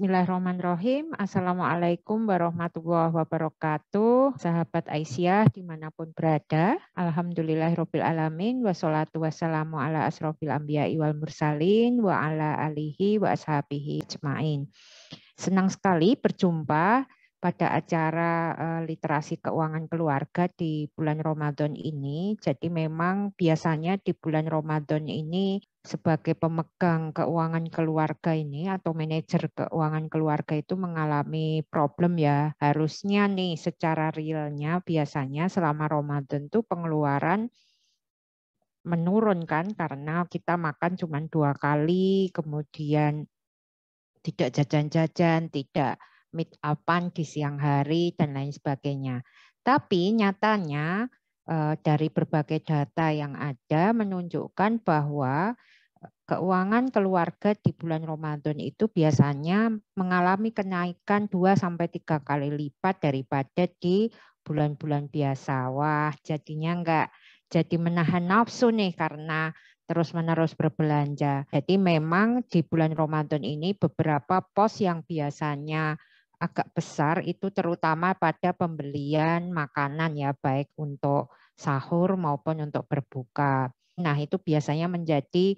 Bismillahirrahmanirrahim. Assalamualaikum warahmatullahi wabarakatuh. Sahabat Aisyah dimanapun berada. Alhamdulillahirabbil alamin wassalatu wassalamu ala asrofil anbiya wal mursalin wa ala alihi wa ashabihi jema'in. Senang sekali berjumpa pada acara eh, literasi keuangan keluarga di bulan Ramadan ini. Jadi memang biasanya di bulan Ramadan ini sebagai pemegang keuangan keluarga ini atau manajer keuangan keluarga itu mengalami problem ya. Harusnya nih secara realnya biasanya selama Ramadan tuh pengeluaran menurun kan karena kita makan cuma dua kali, kemudian tidak jajan-jajan, tidak meet upan di siang hari dan lain sebagainya. Tapi nyatanya Eh, dari berbagai data yang ada menunjukkan bahwa eh, keuangan keluarga di bulan Ramadan itu biasanya mengalami kenaikan 2 sampai 3 kali lipat daripada di bulan-bulan biasa. Wah, jadinya enggak jadi menahan nafsu nih karena terus-menerus berbelanja. Jadi memang di bulan Ramadan ini beberapa pos yang biasanya agak besar itu terutama pada pembelian makanan ya baik untuk sahur maupun untuk berbuka. Nah, itu biasanya menjadi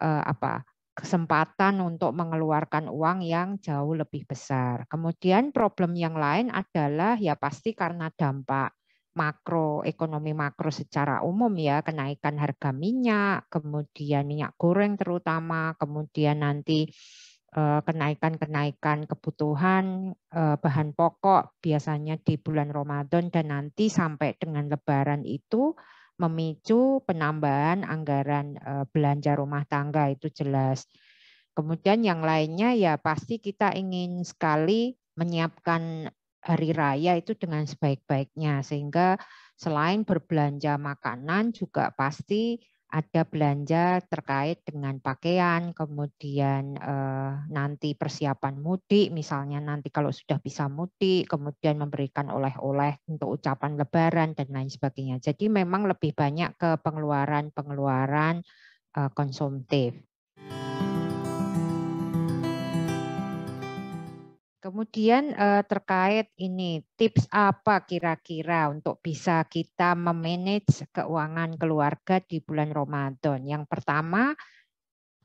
eh, apa? kesempatan untuk mengeluarkan uang yang jauh lebih besar. Kemudian problem yang lain adalah ya pasti karena dampak makro ekonomi makro secara umum ya, kenaikan harga minyak, kemudian minyak goreng terutama, kemudian nanti Eh, kenaikan-kenaikan kebutuhan eh, bahan pokok biasanya di bulan Ramadan dan nanti sampai dengan lebaran itu memicu penambahan anggaran eh, belanja rumah tangga itu jelas. Kemudian yang lainnya ya pasti kita ingin sekali menyiapkan hari raya itu dengan sebaik-baiknya sehingga selain berbelanja makanan juga pasti ada belanja terkait dengan pakaian, kemudian eh, nanti persiapan mudik, misalnya nanti kalau sudah bisa mudik, kemudian memberikan oleh-oleh untuk ucapan lebaran dan lain sebagainya. Jadi memang lebih banyak ke pengeluaran-pengeluaran eh, konsumtif. Kemudian eh, terkait ini tips apa kira-kira untuk bisa kita memanage keuangan keluarga di bulan Ramadan? Yang pertama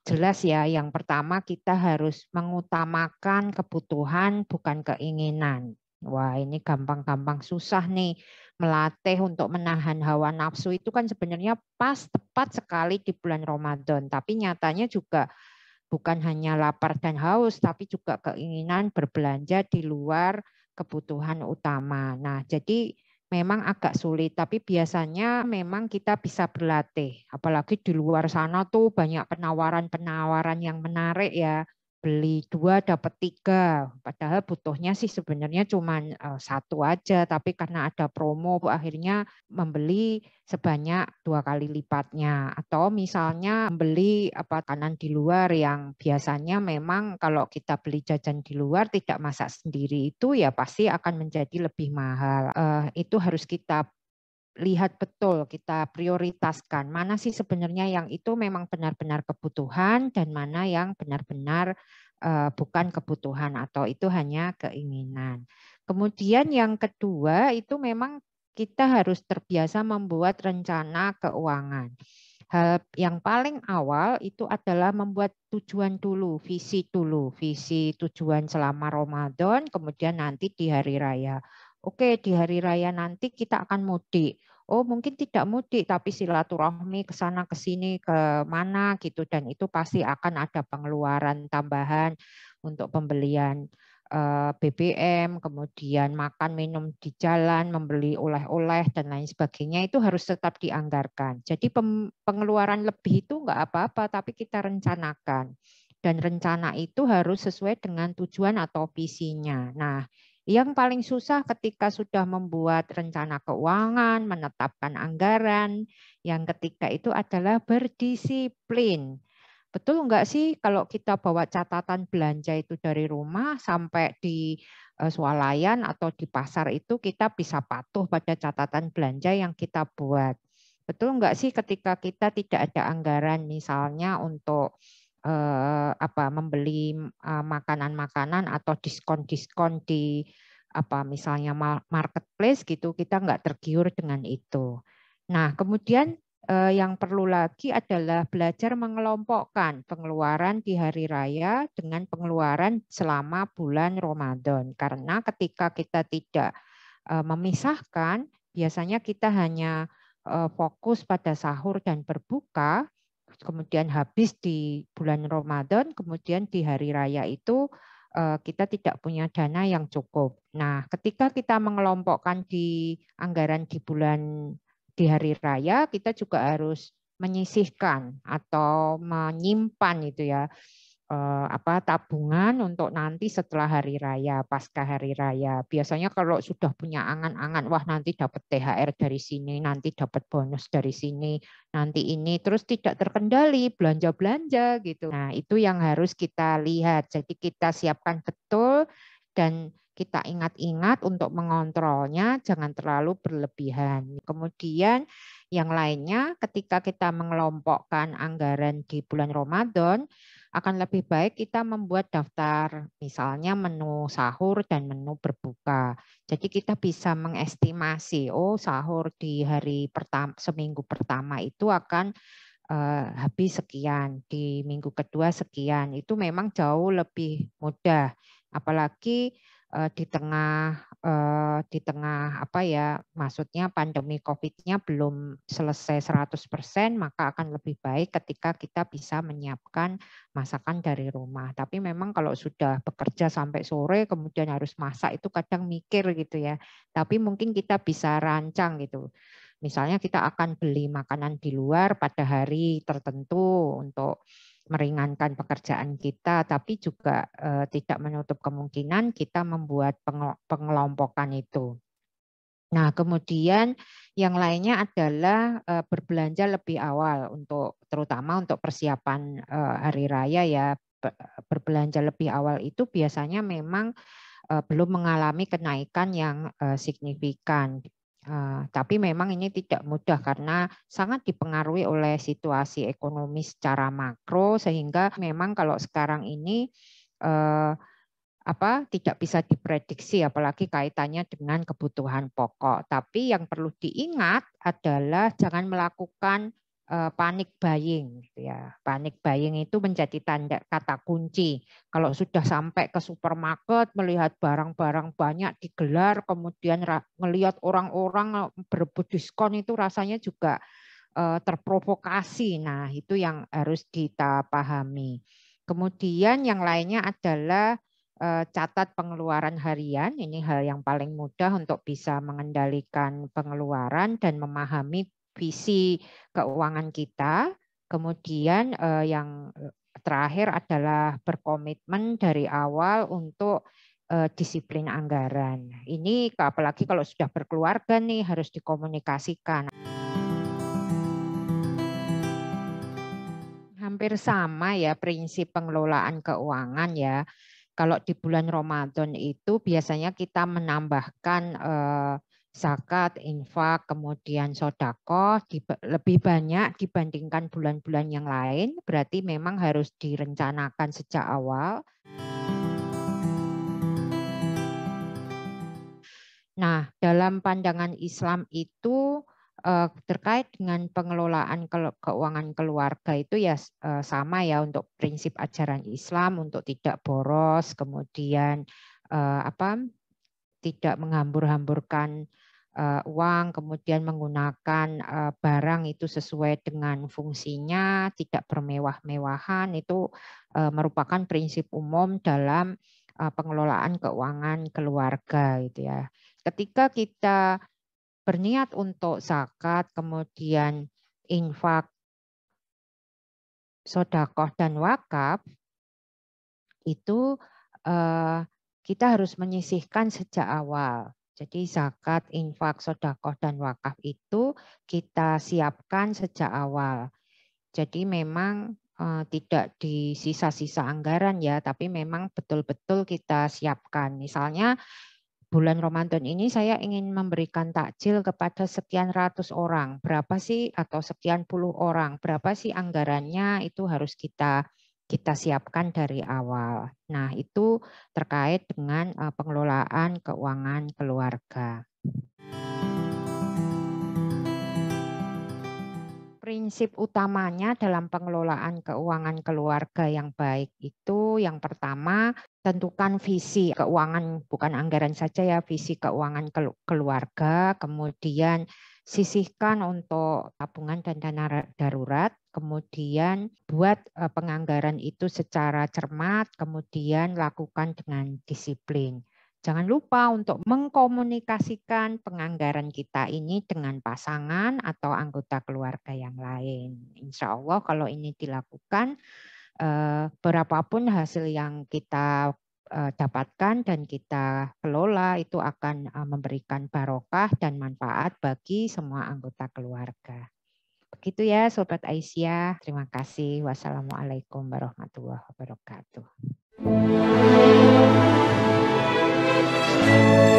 jelas ya, yang pertama kita harus mengutamakan kebutuhan bukan keinginan. Wah, ini gampang-gampang susah nih melatih untuk menahan hawa nafsu itu kan sebenarnya pas tepat sekali di bulan Ramadan, tapi nyatanya juga bukan hanya lapar dan haus, tapi juga keinginan berbelanja di luar kebutuhan utama. Nah, jadi memang agak sulit, tapi biasanya memang kita bisa berlatih. Apalagi di luar sana tuh banyak penawaran-penawaran yang menarik ya beli dua dapat tiga, padahal butuhnya sih sebenarnya cuma eh, satu aja, tapi karena ada promo akhirnya membeli sebanyak dua kali lipatnya. Atau misalnya membeli apa kanan di luar yang biasanya memang kalau kita beli jajan di luar tidak masak sendiri itu ya pasti akan menjadi lebih mahal. Uh, itu harus kita lihat betul, kita prioritaskan mana sih sebenarnya yang itu memang benar-benar kebutuhan dan mana yang benar-benar eh, bukan kebutuhan atau itu hanya keinginan. Kemudian yang kedua itu memang kita harus terbiasa membuat rencana keuangan. Hal yang paling awal itu adalah membuat tujuan dulu, visi dulu, visi tujuan selama Ramadan, kemudian nanti di hari raya. Oke, di hari raya nanti kita akan mudik. Oh, mungkin tidak mudik, tapi silaturahmi ke sana, ke sini, ke mana gitu. Dan itu pasti akan ada pengeluaran tambahan untuk pembelian eh, BBM, kemudian makan minum di jalan, membeli oleh-oleh dan lain sebagainya itu harus tetap dianggarkan. Jadi pengeluaran lebih itu enggak apa-apa tapi kita rencanakan. Dan rencana itu harus sesuai dengan tujuan atau visinya. Nah, yang paling susah ketika sudah membuat rencana keuangan, menetapkan anggaran. Yang ketiga itu adalah berdisiplin. Betul enggak sih kalau kita bawa catatan belanja itu dari rumah sampai di eh, swalayan atau di pasar itu kita bisa patuh pada catatan belanja yang kita buat. Betul enggak sih ketika kita tidak ada anggaran misalnya untuk eh, apa membeli eh, makanan-makanan eh, atau diskon-diskon di apa misalnya marketplace gitu kita nggak tergiur dengan itu. Nah kemudian eh, yang perlu lagi adalah belajar mengelompokkan pengeluaran di hari raya dengan pengeluaran selama bulan Ramadan karena ketika kita tidak eh, memisahkan biasanya kita hanya eh, fokus pada sahur dan berbuka kemudian habis di bulan Ramadan, kemudian di hari raya itu eh, kita tidak punya dana yang cukup. Nah, ketika kita mengelompokkan di anggaran di bulan di hari raya, kita juga harus menyisihkan atau menyimpan itu ya Eh, apa tabungan untuk nanti setelah hari raya, pasca hari raya. Biasanya kalau sudah punya angan-angan, wah nanti dapat THR dari sini, nanti dapat bonus dari sini, nanti ini terus tidak terkendali belanja-belanja gitu. Nah, itu yang harus kita lihat. Jadi kita siapkan betul dan kita ingat-ingat untuk mengontrolnya jangan terlalu berlebihan. Kemudian yang lainnya ketika kita mengelompokkan anggaran di bulan Ramadan, akan lebih baik kita membuat daftar misalnya menu sahur dan menu berbuka. Jadi kita bisa mengestimasi, oh sahur di hari pertama, seminggu pertama itu akan uh, habis sekian, di minggu kedua sekian. Itu memang jauh lebih mudah. Apalagi uh, di tengah eh, di tengah apa ya maksudnya pandemi COVID-nya belum selesai 100% maka akan lebih baik ketika kita bisa menyiapkan masakan dari rumah. Tapi memang kalau sudah bekerja sampai sore kemudian harus masak itu kadang mikir gitu ya. Tapi mungkin kita bisa rancang gitu. Misalnya kita akan beli makanan di luar pada hari tertentu untuk meringankan pekerjaan kita, tapi juga eh, tidak menutup kemungkinan kita membuat pengelompokan itu. Nah, kemudian yang lainnya adalah eh, berbelanja lebih awal untuk terutama untuk persiapan eh, hari raya ya. Berbelanja lebih awal itu biasanya memang eh, belum mengalami kenaikan yang eh, signifikan Eh, tapi memang ini tidak mudah karena sangat dipengaruhi oleh situasi ekonomi secara makro sehingga memang kalau sekarang ini uh, apa tidak bisa diprediksi apalagi kaitannya dengan kebutuhan pokok. Tapi yang perlu diingat adalah jangan melakukan Eh, panik buying gitu ya. Panik buying itu menjadi tanda kata kunci. Kalau sudah sampai ke supermarket melihat barang-barang banyak digelar kemudian melihat orang-orang eh, berebut diskon itu rasanya juga eh, terprovokasi. Nah, itu yang harus kita pahami. Kemudian yang lainnya adalah catat pengeluaran harian. Ini hal yang paling mudah untuk bisa mengendalikan pengeluaran dan memahami visi keuangan kita. Kemudian eh, yang eh, terakhir adalah berkomitmen dari awal untuk eh, disiplin anggaran. Ini apalagi kalau sudah berkeluarga nih harus dikomunikasikan. Hampir sama ya prinsip pengelolaan keuangan ya. Kalau di bulan Ramadan itu biasanya kita menambahkan eh, zakat, infak, kemudian sodako lebih banyak dibandingkan bulan-bulan yang lain, berarti memang harus direncanakan sejak awal. Nah, dalam pandangan Islam itu eh, terkait dengan pengelolaan keuangan keluarga itu ya eh, sama ya untuk prinsip ajaran Islam untuk tidak boros, kemudian eh, apa tidak menghambur-hamburkan uh, uang, kemudian menggunakan uh, barang itu sesuai dengan fungsinya, tidak bermewah-mewahan, itu uh, merupakan prinsip umum dalam uh, pengelolaan keuangan keluarga gitu ya. Ketika kita berniat untuk zakat, kemudian infak, sodakoh dan wakaf, itu uh, kita harus menyisihkan sejak awal. Jadi zakat, infak, sodakoh, dan wakaf itu kita siapkan sejak awal. Jadi memang eh, tidak di sisa-sisa anggaran ya, tapi memang betul-betul kita siapkan. Misalnya bulan Ramadan ini saya ingin memberikan takjil kepada sekian ratus orang. Berapa sih atau sekian puluh orang, berapa sih anggarannya itu harus kita kita siapkan dari awal. Nah, itu terkait dengan eh, pengelolaan keuangan keluarga. Prinsip utamanya dalam pengelolaan keuangan keluarga yang baik itu yang pertama tentukan visi keuangan bukan anggaran saja ya visi keuangan keluarga kemudian sisihkan untuk tabungan dan dana darurat, kemudian buat eh, penganggaran itu secara cermat, kemudian lakukan dengan disiplin. Jangan lupa untuk mengkomunikasikan penganggaran kita ini dengan pasangan atau anggota keluarga yang lain. Insya Allah kalau ini dilakukan, eh, berapapun hasil yang kita Eh, dapatkan dan kita kelola itu akan eh, memberikan barokah dan manfaat bagi semua anggota keluarga. Begitu ya Sobat Aisyah. Terima kasih. Wassalamualaikum warahmatullahi wabarakatuh.